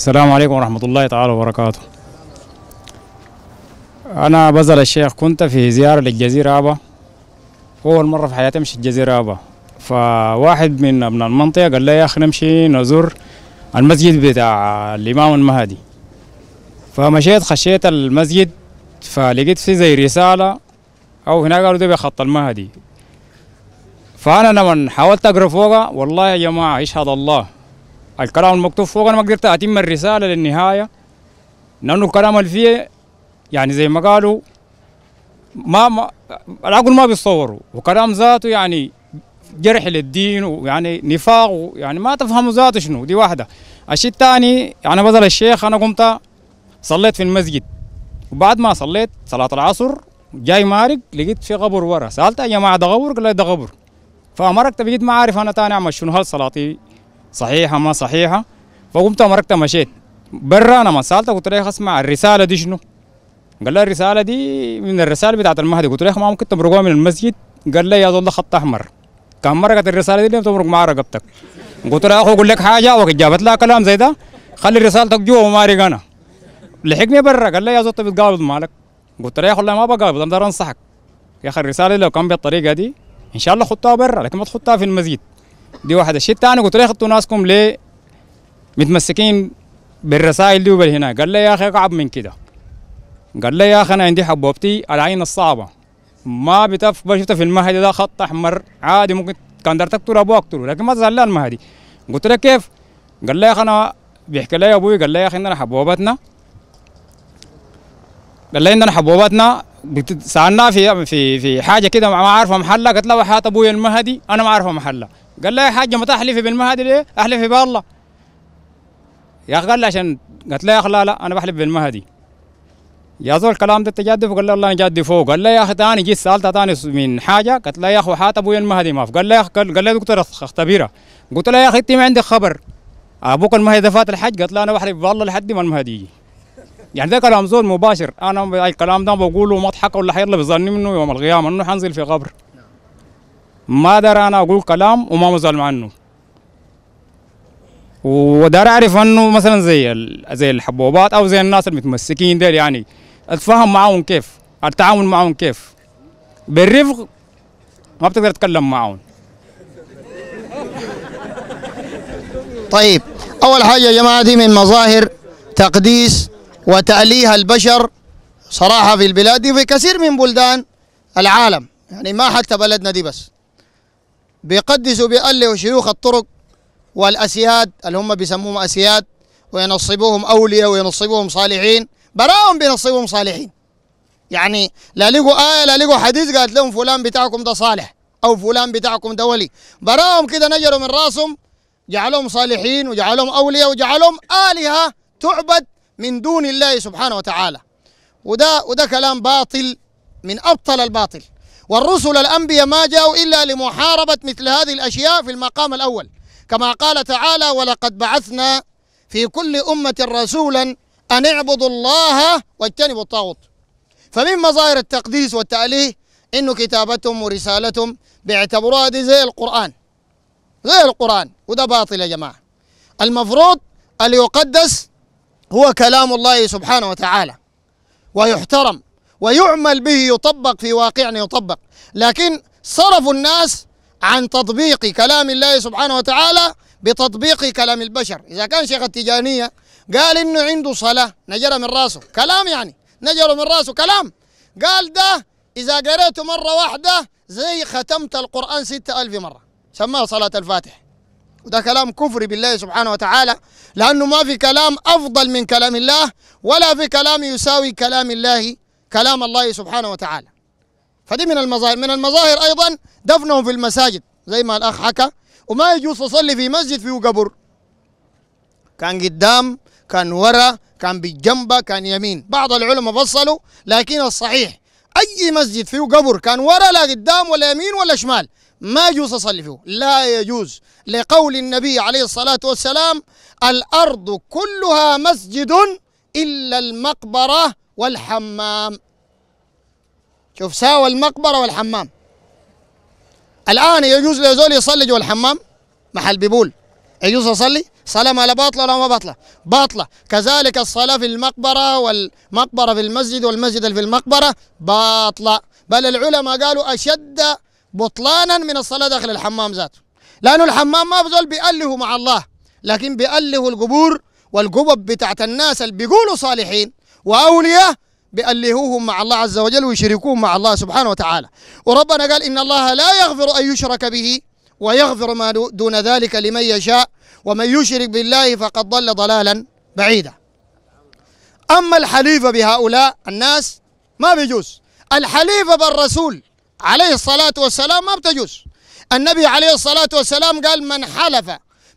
السلام عليكم ورحمة الله تعالى وبركاته أنا بزل الشيخ كنت في زيارة للجزيرة أبا أول مرة في حياتي أمشي الجزيرة أبا فواحد من أبناء المنطقة قال لي يا أخي نمشي نزور المسجد بتاع الإمام المهدي فمشيت خشيت المسجد فلقيت فيه زي رسالة أو هنا قالوا ده بخط المهدي فأنا لما حاولت أقرأ فوقها والله يا جماعة يشهد الله الكلام المكتوب فوق انا ما قدرت اتم الرساله للنهايه لانه الكلام اللي فيه يعني زي ما قالوا ما, ما العقل ما بيتصوروا وكلام ذاته يعني جرح للدين ويعني نفاق يعني ما تفهموا ذاته شنو دي واحده الشيء الثاني يعني بدل الشيخ انا قمت صليت في المسجد وبعد ما صليت صلاه العصر جاي مارق لقيت في قبر ورا سالت يا جماعه ده قبر قال لي ده قبر فمرقت بقيت ما عارف انا تاني اعمل شنو هل صلاتي صحيحه ما صحيحه فقمت مركت مشيت برا انا ما سالته قلت له اسمع الرساله دي شنو؟ قال لي الرساله دي من الرساله بتاعت المهدي قلت له ما ممكن تمرقوها من المسجد قال لي يا زول ده خط احمر كان مرقت الرساله دي لم تمرق مع رقبتك قلت له اخو اقول لك حاجه وقت جابت لها كلام زي ده خلي رسالتك جوا وما انا لحقني برا قال لي يا زول انت بتقابض مالك قلت له يا اخو والله ما بقابض انا انصحك يا اخي الرساله لو كان بالطريقه دي ان شاء الله خطها برا لكن ما تحطها في المسجد دي واحده الشيء الثاني قلت له خدتوا ناسكم ليه متمسكين بالرسائل دي وبالهنا قال لي يا اخي اقعب من كده قال لي يا اخي انا عندي حبوبتي العين الصعبه ما بتف شفتها في المهدي ده خط احمر عادي ممكن كان دار تقتل ابوه اقتله لكن ما زعلان المهدي قلت له كيف؟ قال لي يا اخي انا بيحكي لي ابوي قال لي يا اخي اننا حبوبتنا قال لي اننا حبوبتنا سالناه في في في حاجه كده ما عارفه محلها قالت له حياه ابوي المهدي انا ما عارفه محلها قال لها يا حاجه ما تحلفي بالمهدي ليه؟ احلفي بالله يا اخي قال له عشان قالت له يا اخي لا لا انا بحلف بالمهدي يا زول الكلام ده تجادف قال له والله انا جدي فوق قال له يا اخي ثاني جيت سالته ثاني من حاجه قالت له يا اخي حات ابويا المهدي ما قال له يا اخي قال له دكتور اختبيره قلت له يا اخي انت ما عندك خبر ابوك المهدي فات الحج قالت له انا بحلف بالله لحد ما المهدي يجي يعني ده كلام زول مباشر انا الكلام ده بقوله مضحك ولا حيطلع بظني منه يوم القيامه انه حنزل في قبر ما دار انا اقول كلام وما مظلم عنه ودار اعرف انه مثلا زي زي الحبوبات او زي الناس المتمسكين دير يعني اتفاهم معاهم كيف التعامل معاهم كيف بالرفق ما بتقدر تتكلم معاهم طيب اول حاجه يا جماعه دي من مظاهر تقديس وتأليه البشر صراحه في البلاد دي وفي كثير من بلدان العالم يعني ما حتى بلدنا دي بس بيقدسوا بأله شيوخ الطرق والأسياد اللي هم بيسموهم أسياد وينصبوهم أولياء وينصبوهم صالحين براهم بينصبوهم صالحين يعني لا لقوا آية لا لقوا حديث قالت لهم فلان بتاعكم ده صالح أو فلان بتاعكم ده ولي براهم كده نجروا من راسهم جعلهم صالحين وجعلهم أولياء وجعلهم آلهة تعبد من دون الله سبحانه وتعالى وده وده كلام باطل من أبطل الباطل والرسل الأنبياء ما جاءوا إلا لمحاربة مثل هذه الأشياء في المقام الأول كما قال تعالى ولقد بعثنا في كل أمة رسولا أن اعبدوا الله واجتنبوا الطاغوت فمن مظاهر التقديس والتأليه إنه كتابتهم ورسالتهم بيعتبروها دي زي القرآن زي القرآن وده باطل يا جماعة المفروض اللي يقدس هو كلام الله سبحانه وتعالى ويحترم ويعمل به يطبق في واقعنا يطبق لكن صرفوا الناس عن تطبيق كلام الله سبحانه وتعالى بتطبيق كلام البشر إذا كان شيخ التجانية قال إنه عنده صلاة نجرة من راسه كلام يعني نجرة من راسه كلام قال ده إذا قريته مرة واحدة زي ختمت القرآن ستة ألف مرة سماها صلاة الفاتح وده كلام كفري بالله سبحانه وتعالى لأنه ما في كلام أفضل من كلام الله ولا في كلام يساوي كلام الله كلام الله سبحانه وتعالى فدي من المظاهر من المظاهر أيضا دفنهم في المساجد زي ما الأخ حكى وما يجوز تصلي في مسجد فيه قبر كان قدام كان ورا كان بالجنبه كان يمين بعض العلماء فصلوا لكن الصحيح اي مسجد فيه قبر كان ورا لا قدام ولا يمين ولا شمال ما يجوز اصلي فيه لا يجوز لقول النبي عليه الصلاه والسلام الارض كلها مسجد الا المقبره والحمام شوف ساوى المقبرة والحمام الآن يجوز لزول يصلي جوا الحمام محل بيبول يجوز يصلي صلاة ما لا باطلة ولا ما باطلة باطلة كذلك الصلاة في المقبرة والمقبرة في المسجد والمسجد في المقبرة باطلة بل العلماء قالوا أشد بطلانا من الصلاة داخل الحمام ذاته لأنه الحمام ما بزول بيأله مع الله لكن بيأله القبور والقبب بتاعت الناس اللي بيقولوا صالحين وأولياء بألهوهم مع الله عز وجل ويشركوهم مع الله سبحانه وتعالى وربنا قال إن الله لا يغفر أن يشرك به ويغفر ما دون ذلك لمن يشاء ومن يشرك بالله فقد ضل ضلالا بعيدا أما الحليف بهؤلاء الناس ما بيجوز الحليف بالرسول عليه الصلاة والسلام ما بتجوز النبي عليه الصلاة والسلام قال من حلف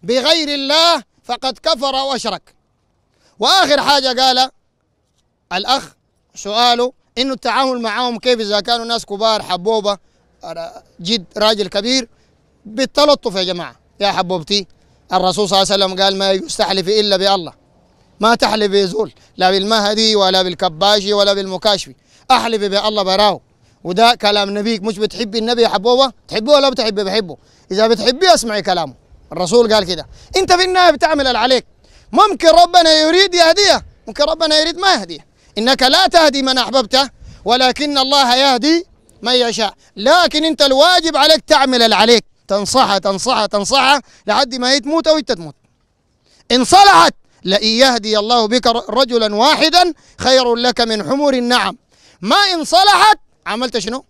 بغير الله فقد كفر وأشرك وآخر حاجة قال الاخ سؤاله انه التعامل معاهم كيف اذا كانوا ناس كبار حبوبه جد راجل كبير بالتلطف يا جماعه يا حبوبتي الرسول صلى الله عليه وسلم قال ما يستحلف الا بالله ما تحلف بزول لا بالمهدي ولا بالكباشي ولا بالمكاشفي احلف بالله براه وده كلام نبيك مش بتحبي النبي يا حبوبه تحبه ولا بتحبي بحبه اذا بتحبي اسمعي كلامه الرسول قال كده انت في النهايه بتعمل اللي عليك ممكن ربنا يريد يهديه ممكن ربنا يريد ما يهديه إنك لا تهدي من أحببته ولكن الله يهدي من يشاء لكن أنت الواجب عليك تعمل اللي عليك تنصحها تنصحها تنصحها لحد ما هي تموت أو أنت تموت إن صلحت لئن يهدي الله بك رجلا واحدا خير لك من حمر النعم ما إن صلحت عملت شنو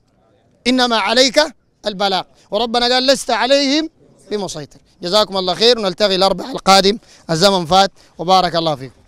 إنما عليك البلاغ وربنا قال لست عليهم بمسيطر جزاكم الله خير ونلتقي الأربع القادم الزمن فات وبارك الله فيكم